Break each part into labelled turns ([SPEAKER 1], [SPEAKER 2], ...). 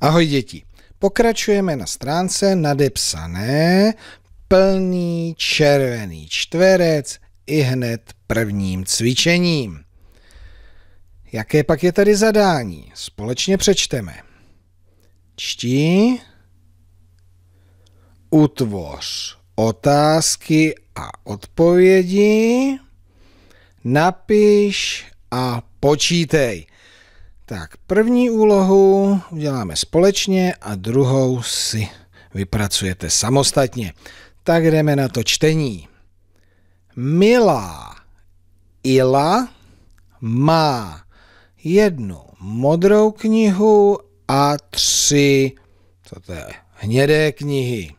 [SPEAKER 1] Ahoj děti. Pokračujeme na stránce nadepsané plný červený čtverec i hned prvním cvičením. Jaké pak je tady zadání? Společně přečteme. Čti, utvoř otázky a odpovědi, napiš a počítej. Tak, první úlohu uděláme společně a druhou si vypracujete samostatně. Tak jdeme na to čtení. Milá Ila má jednu modrou knihu a tři, co to je, hnědé knihy.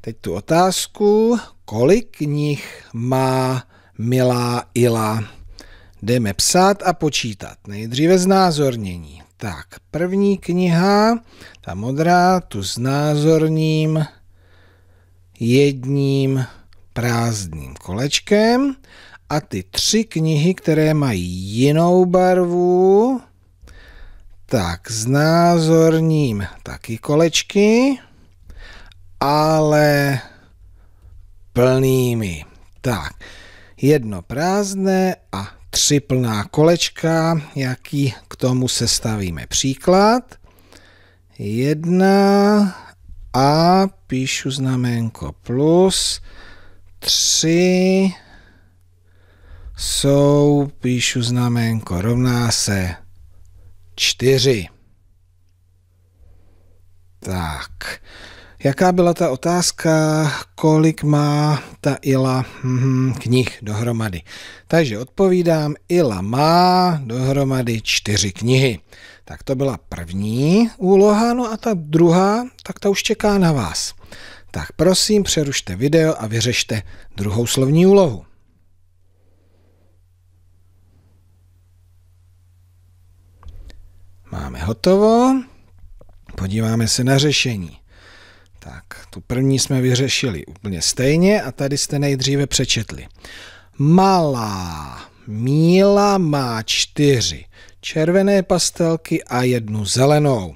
[SPEAKER 1] Teď tu otázku, kolik knih má milá Ila? Jdeme psát a počítat. Nejdříve znázornění. Tak, první kniha, ta modrá, tu znázorním jedním prázdným kolečkem a ty tři knihy, které mají jinou barvu, tak znázorním taky kolečky, ale plnými. Tak, jedno prázdné a tři plná kolečka, jaký k tomu sestavíme příklad. Jedna a píšu znaménko plus, tři jsou, píšu znaménko, rovná se čtyři. Tak, Jaká byla ta otázka, kolik má ta Ila hm, knih dohromady? Takže odpovídám, Ila má dohromady čtyři knihy. Tak to byla první úloha, no a ta druhá, tak ta už čeká na vás. Tak prosím, přerušte video a vyřešte druhou slovní úlohu. Máme hotovo. Podíváme se na řešení. Tak, tu první jsme vyřešili úplně stejně a tady jste nejdříve přečetli. Malá míla má čtyři červené pastelky a jednu zelenou.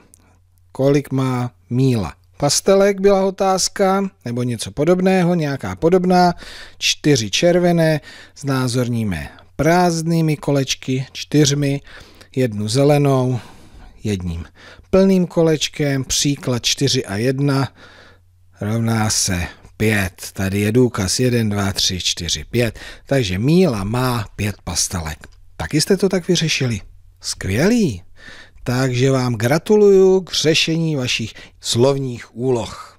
[SPEAKER 1] Kolik má míla? Pastelek byla otázka, nebo něco podobného, nějaká podobná. Čtyři červené znázorníme prázdnými kolečky, čtyřmi, jednu zelenou, jedním plným kolečkem, příklad 4 a 1 rovná se 5. Tady je důkaz 1, 2, 3, 4, 5. Takže míla má 5 pastelek. Taky jste to tak vyřešili. Skvělý! Takže vám gratuluju k řešení vašich slovních úloh.